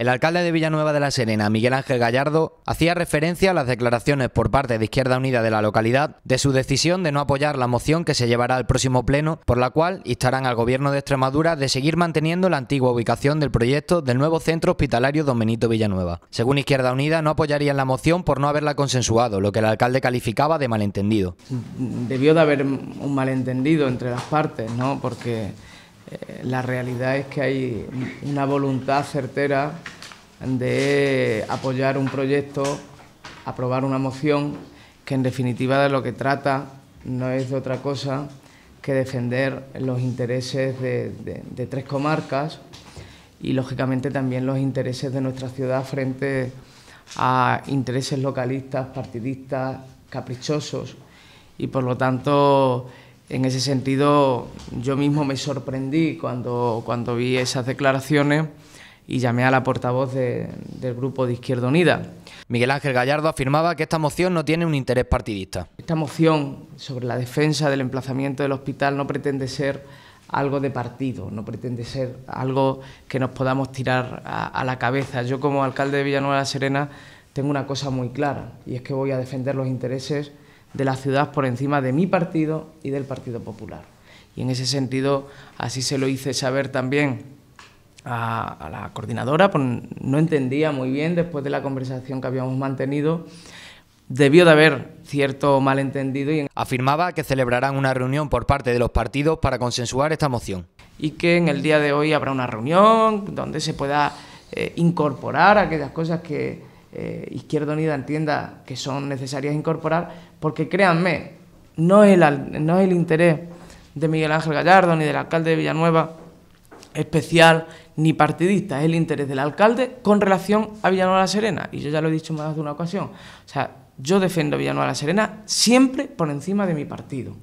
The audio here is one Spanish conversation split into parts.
El alcalde de Villanueva de la Serena, Miguel Ángel Gallardo, hacía referencia a las declaraciones por parte de Izquierda Unida de la localidad de su decisión de no apoyar la moción que se llevará al próximo pleno, por la cual instarán al gobierno de Extremadura de seguir manteniendo la antigua ubicación del proyecto del nuevo centro hospitalario Don Benito Villanueva. Según Izquierda Unida, no apoyarían la moción por no haberla consensuado, lo que el alcalde calificaba de malentendido. Debió de haber un malentendido entre las partes, ¿no? Porque eh, la realidad es que hay una voluntad certera de apoyar un proyecto, aprobar una moción que en definitiva de lo que trata no es de otra cosa que defender los intereses de, tres comarcas y lógicamente también los intereses de nuestra ciudad frente a intereses localistas, partidistas, caprichosos y por lo tanto en ese sentido yo mismo me sorprendí cuando, cuando vi esas declaraciones y llamé a la portavoz del grupo de Izquierda Unida. Miguel Ángel Gallardo afirmaba que esta moción no tiene un interés partidista. Esta moción sobre la defensa del emplazamiento del hospital no pretende ser algo de partido, no pretende ser algo que nos podamos tirar a, a la cabeza. Yo como alcalde de Villanueva de la Serena tengo una cosa muy clara y es que voy a defender los intereses de la ciudad por encima de mi partido y del Partido Popular. Y en ese sentido, así se lo hice saber también a, la coordinadora, pues, no entendía muy bien después de la conversación que habíamos mantenido debió de haber cierto malentendido. Y... Afirmaba que celebrarán una reunión por parte de los partidos para consensuar esta moción. Y que en el día de hoy habrá una reunión donde se pueda eh, incorporar aquellas cosas que eh, Izquierda Unida entienda que son necesarias incorporar, porque créanme, no es, el, no es el interés de Miguel Ángel Gallardo ni del alcalde de Villanueva especial ni partidista, es el interés del alcalde con relación a Villanueva la Serena. Y yo ya lo he dicho más de una ocasión. O sea, yo defiendo a Villanueva la Serena siempre por encima de mi partido.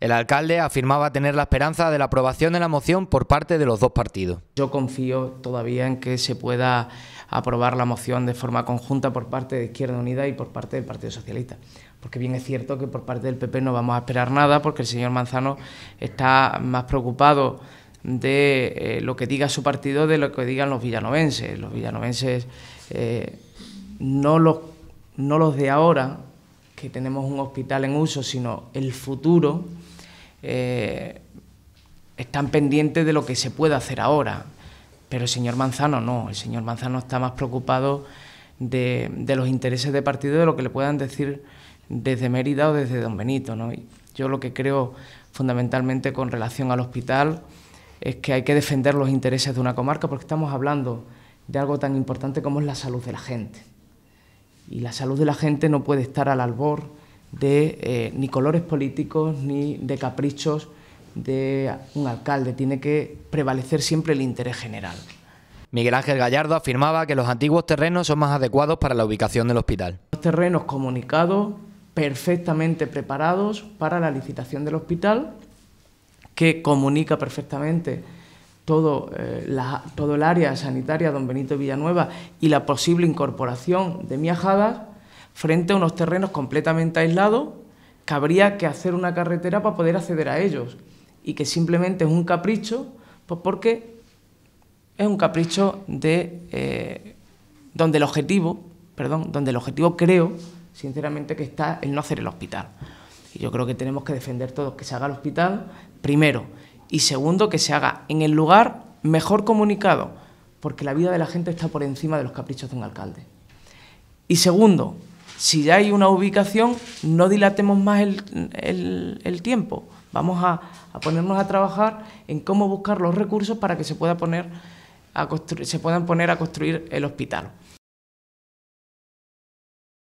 El alcalde afirmaba tener la esperanza de la aprobación de la moción por parte de los dos partidos. Yo confío todavía en que se pueda aprobar la moción de forma conjunta por parte de Izquierda Unida y por parte del Partido Socialista. Porque bien es cierto que por parte del PP no vamos a esperar nada porque el señor Manzano está más preocupado de eh, lo que diga su partido, de lo que digan los villanovenses. Los villanovenses, eh, no, los, no los de ahora, que tenemos un hospital en uso, sino el futuro, eh, están pendientes de lo que se pueda hacer ahora. Pero el señor Manzano no, el señor Manzano está más preocupado de, los intereses de partido, de lo que le puedan decir desde Mérida o desde Don Benito. ¿no? yo lo que creo fundamentalmente con relación al hospital, es que hay que defender los intereses de una comarca porque estamos hablando de algo tan importante como es la salud de la gente. Y la salud de la gente no puede estar al albor de eh, ni colores políticos ni de caprichos de un alcalde. Tiene que prevalecer siempre el interés general. Miguel Ángel Gallardo afirmaba que los antiguos terrenos son más adecuados para la ubicación del hospital. Los terrenos comunicados, perfectamente preparados para la licitación del hospital que comunica perfectamente todo, eh, todo el área sanitaria Don Benito Villanueva y la posible incorporación de Miajadas frente a unos terrenos completamente aislados que habría que hacer una carretera para poder acceder a ellos y que simplemente es un capricho, pues porque es un capricho de eh, donde el objetivo, perdón, donde el objetivo creo sinceramente que está el no hacer el hospital yo creo que tenemos que defender todos que se haga el hospital, primero, y segundo, que se haga en el lugar mejor comunicado, porque la vida de la gente está por encima de los caprichos de un alcalde. Y segundo, si ya hay una ubicación, no dilatemos más el, tiempo. Vamos a, a, ponernos a trabajar en cómo buscar los recursos para que se, pueda poner a se puedan poner a construir el hospital.